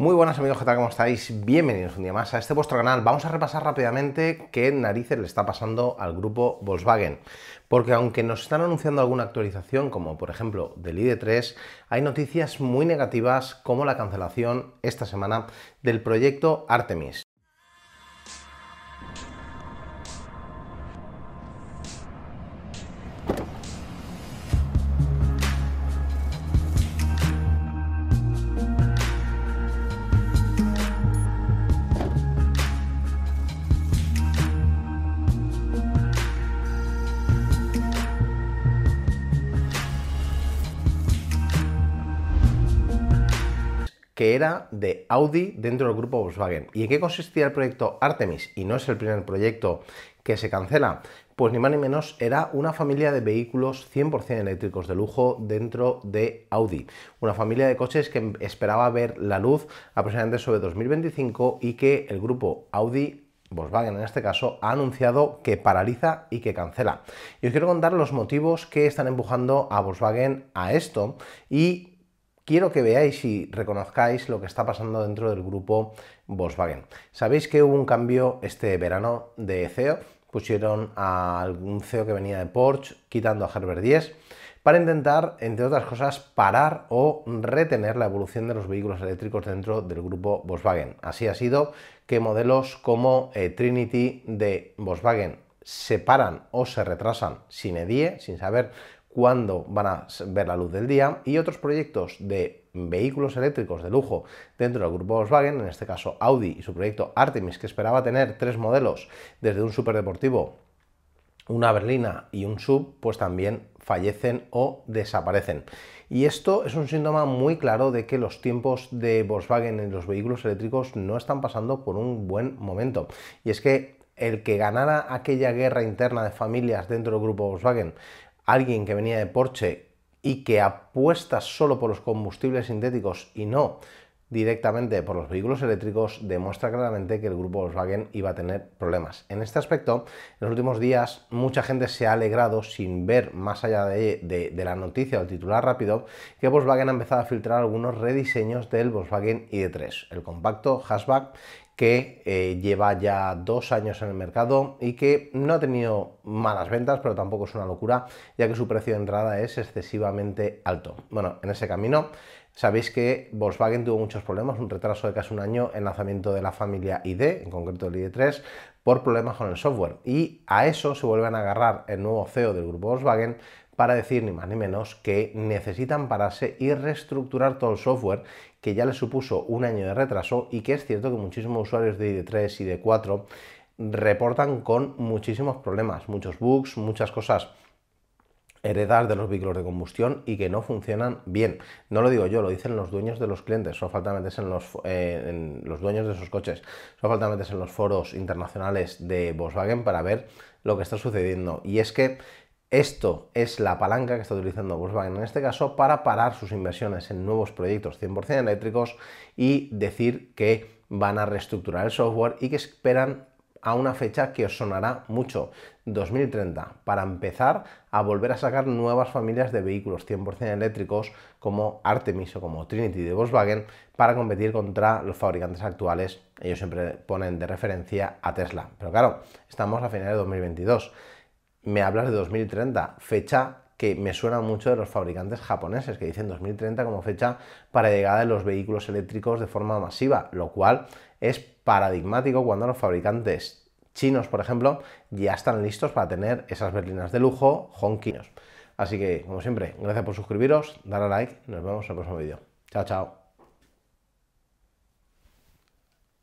Muy buenas amigos, ¿qué tal? ¿Cómo estáis? Bienvenidos un día más a este vuestro canal. Vamos a repasar rápidamente qué narices le está pasando al grupo Volkswagen. Porque aunque nos están anunciando alguna actualización, como por ejemplo del ID3, hay noticias muy negativas como la cancelación esta semana del proyecto Artemis. que era de Audi dentro del grupo Volkswagen. ¿Y en qué consistía el proyecto Artemis? Y no es el primer proyecto que se cancela. Pues ni más ni menos era una familia de vehículos 100% eléctricos de lujo dentro de Audi. Una familia de coches que esperaba ver la luz aproximadamente sobre 2025 y que el grupo Audi Volkswagen en este caso, ha anunciado que paraliza y que cancela. Y os quiero contar los motivos que están empujando a Volkswagen a esto y quiero que veáis y reconozcáis lo que está pasando dentro del grupo Volkswagen. Sabéis que hubo un cambio este verano de CEO, pusieron a algún CEO que venía de Porsche, quitando a Herbert 10 para intentar, entre otras cosas, parar o retener la evolución de los vehículos eléctricos dentro del grupo Volkswagen. Así ha sido que modelos como eh, Trinity de Volkswagen se paran o se retrasan sin EDIE, sin saber cuando van a ver la luz del día y otros proyectos de vehículos eléctricos de lujo dentro del grupo Volkswagen, en este caso Audi y su proyecto Artemis, que esperaba tener tres modelos, desde un superdeportivo, una berlina y un sub, pues también fallecen o desaparecen. Y esto es un síntoma muy claro de que los tiempos de Volkswagen en los vehículos eléctricos no están pasando por un buen momento. Y es que el que ganara aquella guerra interna de familias dentro del grupo Volkswagen alguien que venía de Porsche y que apuesta solo por los combustibles sintéticos y no directamente por los vehículos eléctricos demuestra claramente que el grupo Volkswagen iba a tener problemas. En este aspecto, en los últimos días mucha gente se ha alegrado sin ver más allá de, la noticia o el titular rápido que Volkswagen ha empezado a filtrar algunos rediseños del Volkswagen ID3, el compacto hatchback que eh, lleva ya dos años en el mercado y que no ha tenido malas ventas, pero tampoco es una locura, ya que su precio de entrada es excesivamente alto. Bueno, en ese camino Sabéis que Volkswagen tuvo muchos problemas, un retraso de casi un año en lanzamiento de la familia ID, en concreto el ID3, por problemas con el software. Y a eso se vuelven a agarrar el nuevo CEO del grupo Volkswagen para decir ni más ni menos que necesitan pararse y reestructurar todo el software que ya les supuso un año de retraso y que es cierto que muchísimos usuarios de ID3 y de 4 reportan con muchísimos problemas, muchos bugs, muchas cosas heredadas de los vehículos de combustión y que no funcionan bien. No lo digo yo, lo dicen los dueños de los clientes, son faltamente meterse eh, en los, dueños de esos coches, son faltamente meterse en los foros internacionales de Volkswagen para ver lo que está sucediendo. Y es que esto es la palanca que está utilizando Volkswagen en este caso para parar sus inversiones en nuevos proyectos 100% eléctricos y decir que van a reestructurar el software y que esperan a una fecha que os sonará mucho, 2030, para empezar a volver a sacar nuevas familias de vehículos 100% eléctricos como Artemis o como Trinity de Volkswagen para competir contra los fabricantes actuales. Ellos siempre ponen de referencia a Tesla. Pero claro, estamos a finales de 2022 me hablas de 2030, fecha que me suena mucho de los fabricantes japoneses, que dicen 2030 como fecha para llegada de los vehículos eléctricos de forma masiva, lo cual es paradigmático cuando los fabricantes chinos, por ejemplo, ya están listos para tener esas berlinas de lujo honkinos. Así que, como siempre, gracias por suscribiros, dar a like, nos vemos en el próximo vídeo. Chao, chao.